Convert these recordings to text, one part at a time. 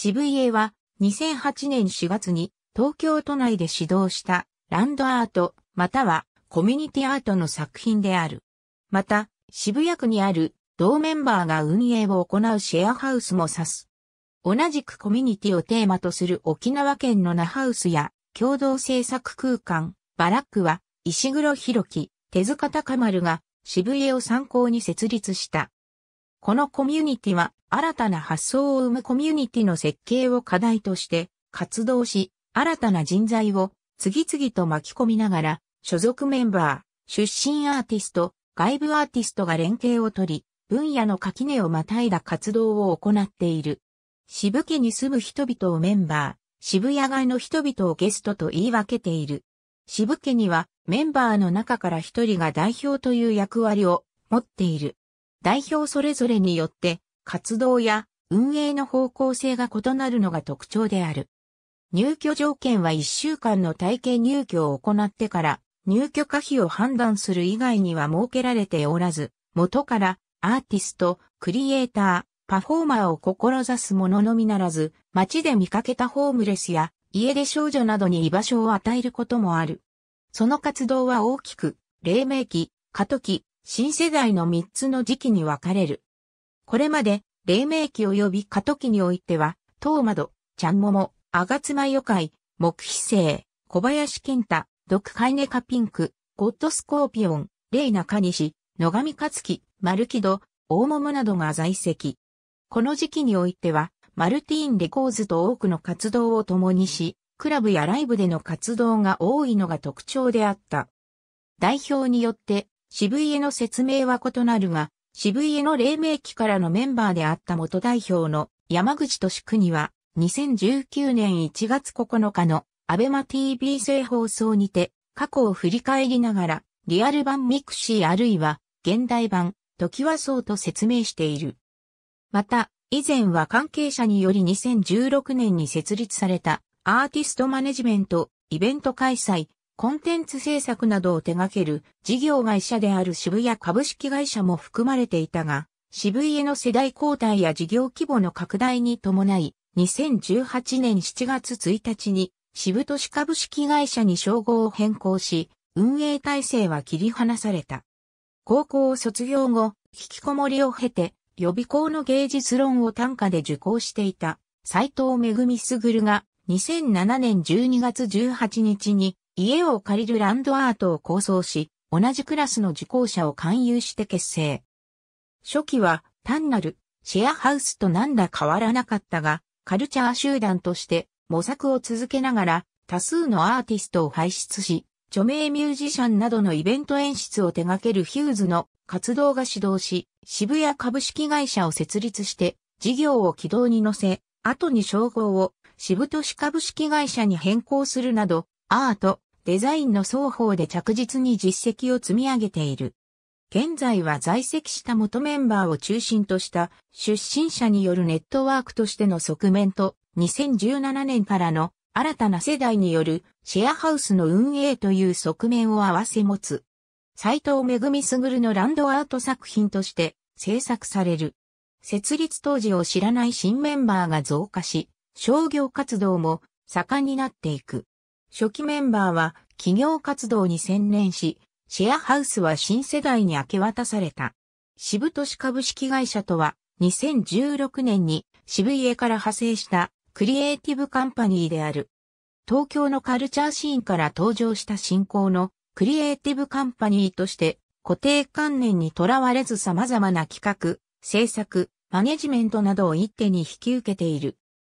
渋江は2008年4月に東京都内で指導したランドアートまたはコミュニティアートの作品である。また、渋谷区にある同メンバーが運営を行うシェアハウスも指す。同じくコミュニティをテーマとする沖縄県の那覇ウスや共同制作空間、バラックは石黒弘樹、手塚高丸が渋江を参考に設立した。このコミュニティは新たな発想を生むコミュニティの設計を課題として活動し、新たな人材を次々と巻き込みながら、所属メンバー、出身アーティスト、外部アーティストが連携を取り、分野の垣根をまたいだ活動を行っている。渋家に住む人々をメンバー、渋谷街の人々をゲストと言い分けている。渋家にはメンバーの中から一人が代表という役割を持っている。代表それぞれによって活動や運営の方向性が異なるのが特徴である。入居条件は1週間の体系入居を行ってから入居可否を判断する以外には設けられておらず、元からアーティスト、クリエイター、パフォーマーを志す者のみならず、街で見かけたホームレスや家出少女などに居場所を与えることもある。その活動は大きく、黎明期、過渡期、新世代の3つの時期に分かれる。これまで、黎明期及び過渡期においては、東窓、ちゃんもも、あがつまよかい、木飛生、小林健太、毒カイネカピンク、ゴッドスコーピオン、レイナカニシ、野上勝樹、マルキド、大桃などが在籍。この時期においては、マルティーン・レコーズと多くの活動を共にし、クラブやライブでの活動が多いのが特徴であった。代表によって、渋谷の説明は異なるが、渋谷の黎明期からのメンバーであった元代表の山口敏国は2019年1月9日のアベマ TV 制放送にて過去を振り返りながらリアル版ミクシーあるいは現代版時はそうと説明している。また、以前は関係者により2016年に設立されたアーティストマネジメントイベント開催コンテンツ制作などを手掛ける事業会社である渋谷株式会社も含まれていたが、渋谷の世代交代や事業規模の拡大に伴い、2018年7月1日に渋都市株式会社に称号を変更し、運営体制は切り離された。高校を卒業後、引きこもりを経て、予備校の芸術論を単価で受講していた、斎藤恵すぐるが、2007年12月18日に、家を借りるランドアートを構想し、同じクラスの受講者を勧誘して結成。初期は単なるシェアハウスと何ら変わらなかったが、カルチャー集団として模索を続けながら多数のアーティストを輩出し、著名ミュージシャンなどのイベント演出を手掛けるヒューズの活動が指導し、渋谷株式会社を設立して事業を軌道に乗せ、後に称号を渋都市株式会社に変更するなど、アート、デザインの双方で着実に実績を積み上げている。現在は在籍した元メンバーを中心とした出身者によるネットワークとしての側面と2017年からの新たな世代によるシェアハウスの運営という側面を合わせ持つ。斎藤恵すぐるのランドアート作品として制作される。設立当時を知らない新メンバーが増加し、商業活動も盛んになっていく。初期メンバーは企業活動に専念し、シェアハウスは新世代に明け渡された。渋都市株式会社とは、2016年に渋家から派生したクリエイティブカンパニーである。東京のカルチャーシーンから登場した新興のクリエイティブカンパニーとして固定観念にとらわれず様々な企画、制作、マネジメントなどを一手に引き受けている。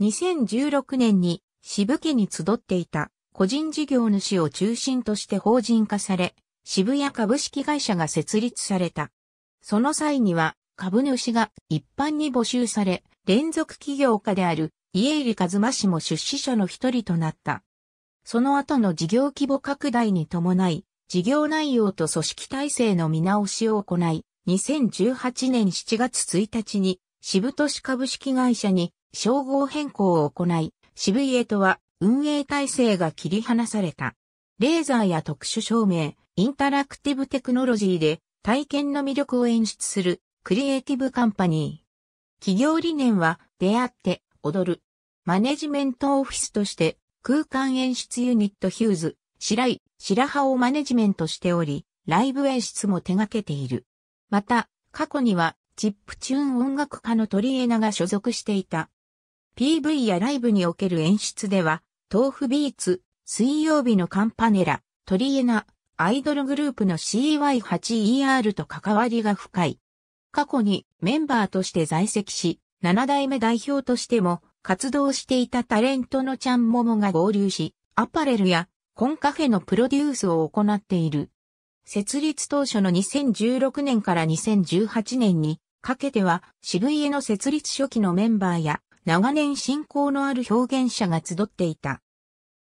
2016年に渋家に集っていた個人事業主を中心として法人化され、渋谷株式会社が設立された。その際には、株主が一般に募集され、連続企業家である家入和馬氏も出資者の一人となった。その後の事業規模拡大に伴い、事業内容と組織体制の見直しを行い、2018年7月1日に、渋都市株式会社に称号変更を行い、渋家とは運営体制が切り離された。レーザーや特殊照明、インタラクティブテクノロジーで体験の魅力を演出するクリエイティブカンパニー。企業理念は出会って踊る。マネジメントオフィスとして空間演出ユニットヒューズ、白井、白羽をマネジメントしており、ライブ演出も手掛けている。また、過去にはチップチューン音楽家のトリエナが所属していた。PV やライブにおける演出では、豆腐ビーツ、水曜日のカンパネラ、トリエナ、アイドルグループの CY8ER と関わりが深い。過去にメンバーとして在籍し、7代目代表としても活動していたタレントのちゃんももが合流し、アパレルやコンカフェのプロデュースを行っている。設立当初の2016年から2018年にかけては渋谷の設立初期のメンバーや長年信仰のある表現者が集っていた。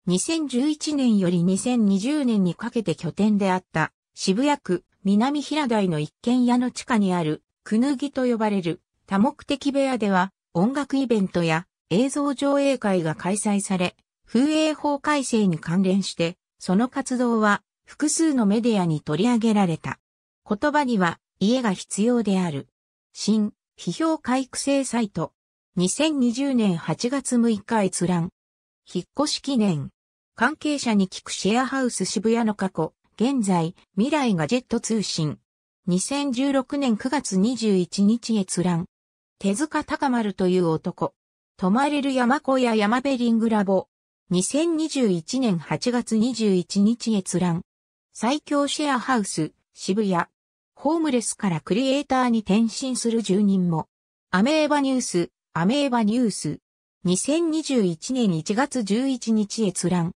2011年より2020年にかけて拠点であった渋谷区南平台の一軒家の地下にあるくぬぎと呼ばれる多目的部屋では音楽イベントや映像上映会が開催され、風営法改正に関連して、その活動は複数のメディアに取り上げられた。言葉には家が必要である。新、批評回復性サイト、2020年8月6日閲覧。引っ越し記念。関係者に聞くシェアハウス渋谷の過去、現在、未来ガジェット通信。2016年9月21日閲覧。手塚高丸という男。泊まれる山小屋山ベリングラボ。2021年8月21日閲覧。最強シェアハウス、渋谷。ホームレスからクリエイターに転身する住人も。アメーバニュース、アメーバニュース。2021年1月11日閲覧。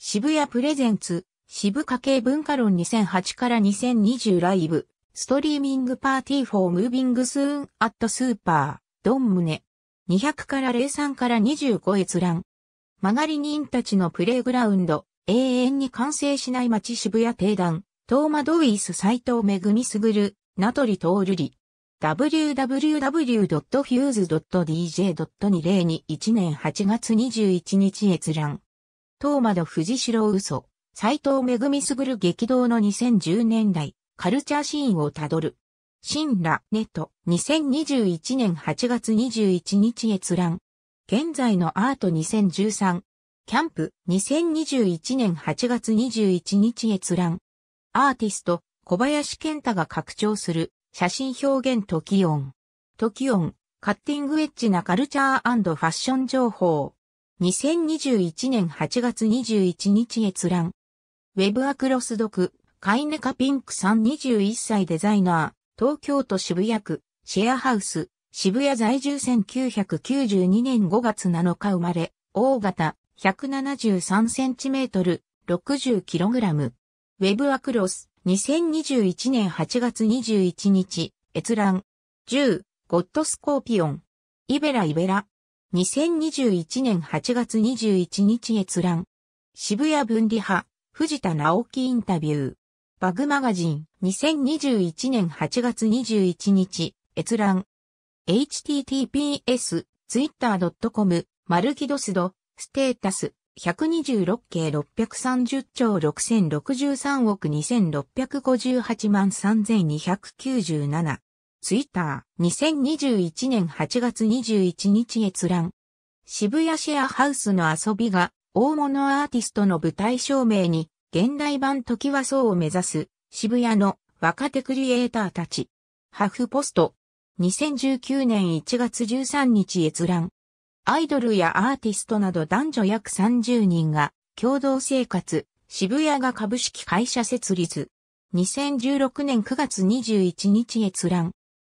渋谷プレゼンツ、渋家系文化論2008から2020ライブ、ストリーミングパーティーフォームービングスーンアットスーパー、ドンムネ。200から03から25閲覧。曲がり人たちのプレイグラウンド、永遠に完成しない街渋谷定談、トーマドウィス斎藤恵すぐる、名取ールリ。w w w f u s e d j 2 0 2 1年8月21日閲覧。トーマド藤代嘘、斎藤恵ぐ激動の2010年代、カルチャーシーンをたどる。ン羅ネット、2021年8月21日閲覧。現在のアート2013。キャンプ、2021年8月21日閲覧。アーティスト、小林健太が拡張する写真表現トキオン。トキオン、カッティングエッジなカルチャーファッション情報。2021年8月21日閲覧。ウェブアクロス読、カイネカピンクさん21歳デザイナー、東京都渋谷区、シェアハウス、渋谷在住1992年5月7日生まれ、大型、173センチメートル、60キログラム。ウェブアクロス。2021年8月21日、閲覧。10、ゴッドスコーピオン。イベライベラ。2021年8月21日閲覧。渋谷分離派、藤田直樹インタビュー。バグマガジン。2021年8月21日、閲覧。https, twitter.com、マルキドスド、ステータス。126計630兆6063億2658万3297。ツイッター、2021年8月21日閲覧。渋谷シェアハウスの遊びが、大物アーティストの舞台照明に、現代版時はそうを目指す、渋谷の若手クリエイターたち。ハフポスト。2019年1月13日閲覧。アイドルやアーティストなど男女約30人が共同生活、渋谷が株式会社設立。2016年9月21日閲覧。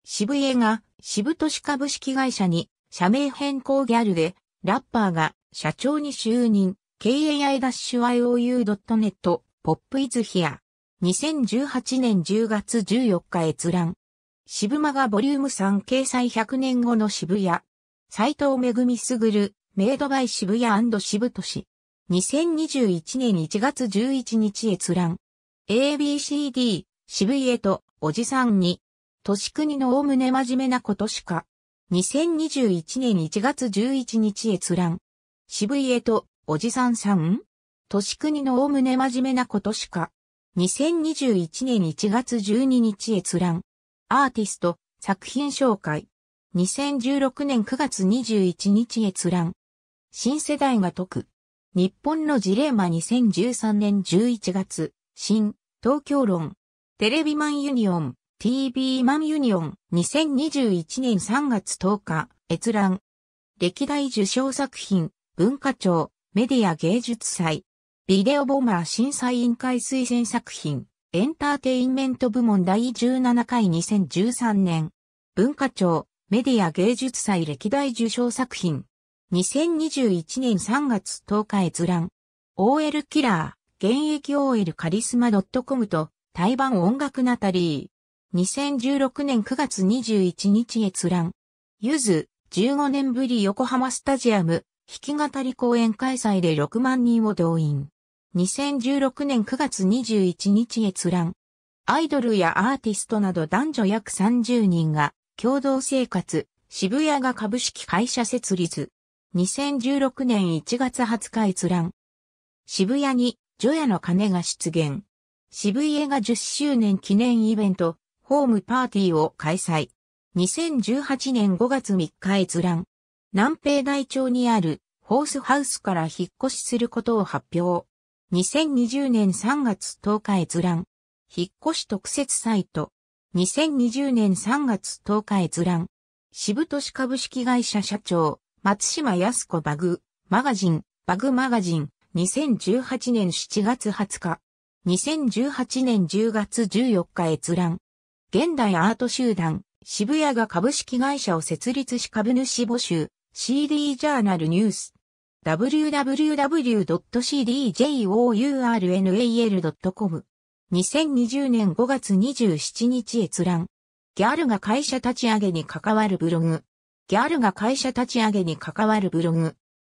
渋谷が渋都市株式会社に社名変更ギャルで、ラッパーが社長に就任、kai-iou.net、ポップイズヒア。2018年10月14日閲覧。渋間がボリューム3掲載100年後の渋谷、斎藤恵すぐる、メイドバイ渋谷渋都市。2021年1月11日閲覧。ABCD、渋谷と、おじさんに。都市国のおおむね真面目なことしか。2021年1月11日閲覧。渋谷と、おじさんさん都市国のおおむね真面目なことしか。2021年1月12日閲覧。アーティスト、作品紹介。2016年9月21日閲覧。新世代が解く。日本のジレーマ2013年11月。新、東京論。テレビマンユニオン、TV マンユニオン、2021年3月10日、閲覧。歴代受賞作品、文化庁、メディア芸術祭。ビデオボマー審査委員会推薦作品、エンターテインメント部門第17回2013年。文化庁、メディア芸術祭歴代受賞作品。2021年3月10日閲覧。OL キラー、現役 OL カリスマ .com と、台湾音楽ナタリー。2016年9月21日閲覧。ゆず、15年ぶり横浜スタジアム、弾き語り公演開催で6万人を動員。2016年9月21日閲覧。アイドルやアーティストなど男女約30人が共同生活、渋谷が株式会社設立。2016年1月20日閲覧。渋谷に、除夜の鐘が出現。渋谷が10周年記念イベント、ホームパーティーを開催。2018年5月3日閲覧。南平台町にある、ホースハウスから引っ越しすることを発表。2020年3月10日閲覧。引っ越し特設サイト。2020年3月10日閲覧。渋都市株式会社社長、松島康子バグ、マガジン、バグマガジン、2018年7月20日。2018年10月14日閲覧。現代アート集団、渋谷が株式会社を設立し株主募集、CD ジャーナルニュース。www.cdjournal.com 2020年5月27日閲覧。ギャルが会社立ち上げに関わるブログ。ギャルが会社立ち上げに関わるブログ。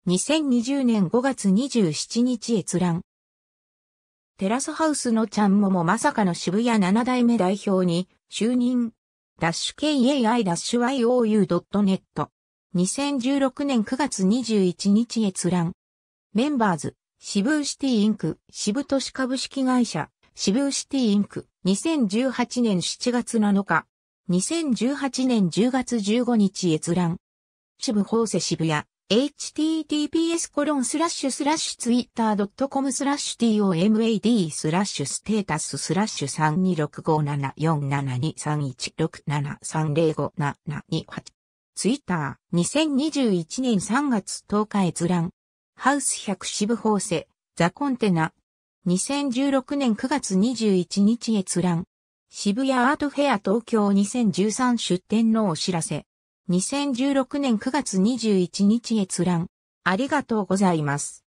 2020年5月27日閲覧。テラスハウスのちゃんももまさかの渋谷7代目代表に就任。ダッシュ kai-you.net。2016年9月21日閲覧。メンバーズ、渋シティインク、渋都市株式会社、シブーシティインク、2018年7月7日、2018年10月15日閲覧。支部法制支部や、https コロンスラッシュスラッシュツイッター .com スラッシュ tomad スラッシュステータススラッシュ326574723167305728ツイッター2021年3月10日閲覧ハウス100支部法制ザコンテナ2016年9月21日閲覧。渋谷アートフェア東京2013出展のお知らせ。2016年9月21日閲覧。ありがとうございます。